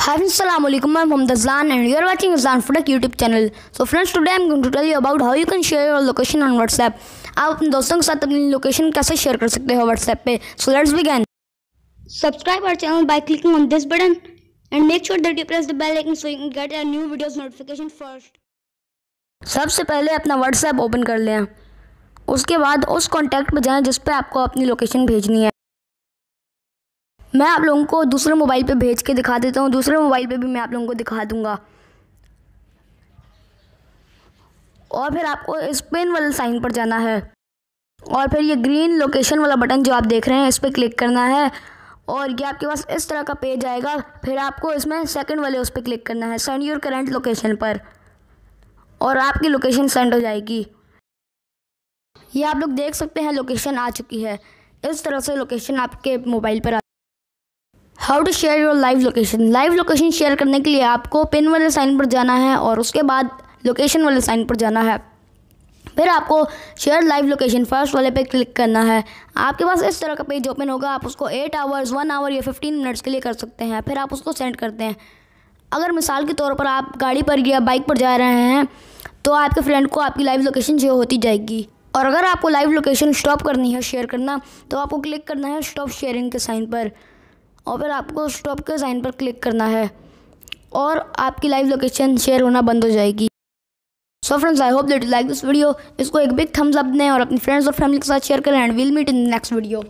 Assalamualaikum I'm Hamd Azlan and you're watching Azlan Fudak YouTube channel. So friends today I'm going to tell you about how you can share your location on WhatsApp. आप अपने दोस्तों के साथ अपनी location कैसे share कर सकते हो WhatsApp पे. So let's begin. Subscribe our channel by clicking on this button and make sure that you press the bell icon so you can get our new videos notification first. सबसे पहले अपना WhatsApp open कर लें उसके बाद उस contact पर जाएं जिस पे आपको अपनी लोकेशन भेजनी है मैं आप लोगों को दूसरे मोबाइल पे भेज के दिखा देता हूँ दूसरे मोबाइल पे भी मैं आप लोगों को दिखा दूँगा और फिर आपको स्पिन वाले साइन पर जाना है और फिर ये ग्रीन लोकेशन वाला बटन जो आप देख रहे हैं इस पर क्लिक करना है और ये आपके पास इस तरह का पेज आएगा फिर आपको इसमें सेकंड वाले उस पर क्लिक करना है सेंड योर करंट लोकेशन पर और आपकी लोकेशन सेंड हो जाएगी ये आप लोग देख सकते हैं लोकेशन आ चुकी है इस तरह से लोकेशन आपके मोबाइल पर how to share your live location live location share करने के लिए आपको पिन वाले साइन पर जाना है और उसके बाद लोकेशन वाले साइन पर जाना है फिर आपको शेयर लाइव लोकेशन फर्स्ट वाले पे क्लिक करना है आपके पास इस तरह का पेज ओपन होगा आप उसको एट आवर्स वन आवर या फिफ्टीन मिनट्स के लिए कर सकते हैं फिर आप उसको सेंड करते हैं अगर मिसाल के तौर पर आप गाड़ी पर या बाइक पर जा रहे हैं तो आपके फ्रेंड को आपकी लाइव लोकेशन जो होती जाएगी और अगर आपको लाइव लोकेशन स्टॉप करनी है शेयर करना तो आपको क्लिक करना है स्टॉप शेयरिंग के साइन पर और फिर आपको स्टॉप के साइन पर क्लिक करना है और आपकी लाइव लोकेशन शेयर होना बंद हो जाएगी so friends I hope that you like this video इसको एक बिग थम्स अप दें और अपने फ्रेंड्स और फैमिली के साथ शेयर करें and will meet in next video